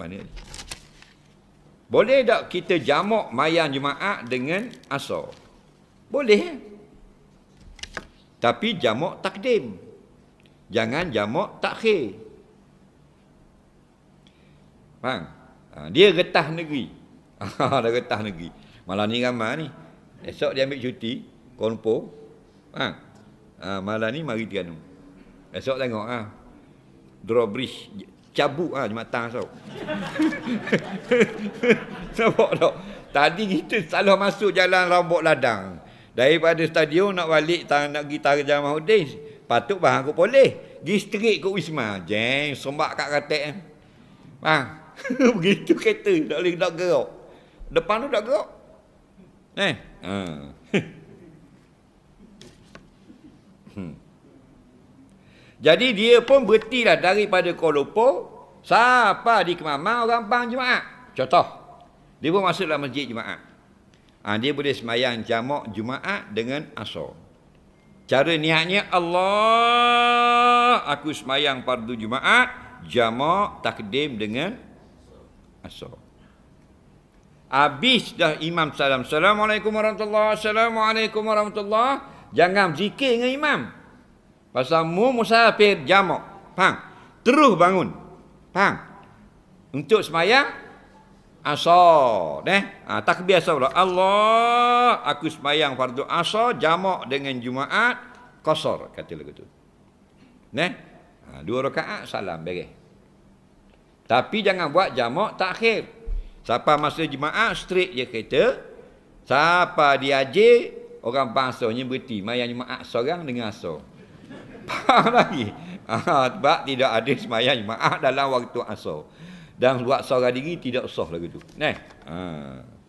mana ni? Boleh tak kita jamak mayan jemaah dengan asar? Boleh. Tapi jamak takdim. Jangan jamak takhir. Bang, ha, dia getah negeri. Ha, dah getah negeri. Malam ni ramai ni. Esok dia ambil cuti, konpo. Bang. Ha, malam ni mari Tianu. Esok tengok Ha. Drawbridge cabut ah jumatan tau. Nampak tu. Tadi kita salah masuk jalan rambut ladang. Daripada stadion nak balik tang nak pergi tarik jalan Mahudin. Patut bang aku boleh. Gi straight ke Wisma. Jeng sembak kat katek. Bang. Begitu kereta tak boleh nak gerak. Depan tu tak gerak. Eh. Ha. hmm. Jadi dia pun lah daripada Kuala Lumpur Sapa di Kemaman orang pang Jumaat Contoh Dia pun masuk dalam masjid Jumaat ha, Dia boleh semayang jamak Jumaat dengan asal Cara niatnya Allah Aku semayang pardu Jumaat Jamak takdim dengan asal Habis dah imam salam Assalamualaikum warahmatullahi wabarakatuh Assalamualaikum warahmatullahi wabarakatuh Jangan zikir dengan imam Pasal mu musafir jamak. Faham? Terus bangun. Faham? Untuk semayang asar, eh? Ha, takbir asar pula. Allah, aku semayang fardu asar jamak dengan Jumaat qasar kata lagu tu. Neh? Ha, dua rakaat salam bagi. Tapi jangan buat jamak takhir. Siapa masa Jumaat straight je kereta. Siapa diajir, orang pasoh ni berhenti. Mayang Jumaat seorang dengan asar. Faham lagi? Ah, sebab tidak ada semayang jemaah dalam waktu asal. Dan buat seorang diri tidak usah lagi tu. Nah. Ha.